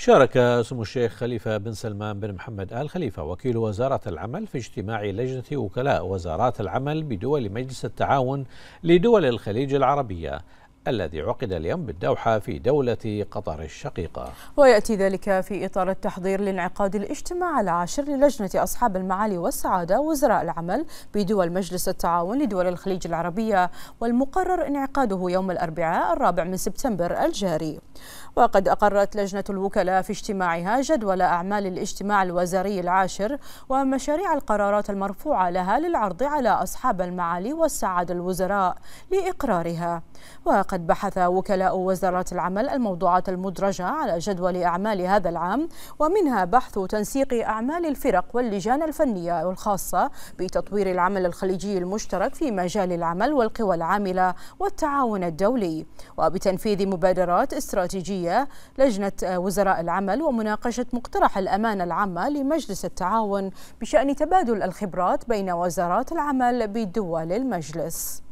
شارك سمو الشيخ خليفة بن سلمان بن محمد آل خليفة وكيل وزارة العمل في اجتماع لجنة وكلاء وزارات العمل بدول مجلس التعاون لدول الخليج العربية الذي عقد اليوم بالدوحة في دولة قطر الشقيقة ويأتي ذلك في إطار التحضير لانعقاد الاجتماع العاشر للجنة أصحاب المعالي والسعادة وزراء العمل بدول مجلس التعاون لدول الخليج العربية والمقرر انعقاده يوم الأربعاء الرابع من سبتمبر الجاري وقد أقرت لجنة الوكلاء في اجتماعها جدول أعمال الاجتماع الوزاري العاشر ومشاريع القرارات المرفوعة لها للعرض على أصحاب المعالي والسعادة الوزراء لإقرارها وقد بحث وكلاء وزارة العمل الموضوعات المدرجة على جدول أعمال هذا العام ومنها بحث تنسيق أعمال الفرق واللجان الفنية الخاصة بتطوير العمل الخليجي المشترك في مجال العمل والقوى العاملة والتعاون الدولي وبتنفيذ مبادرات استراتيجية لجنة وزراء العمل ومناقشة مقترح الأمانة العامة لمجلس التعاون بشأن تبادل الخبرات بين وزارات العمل بدول المجلس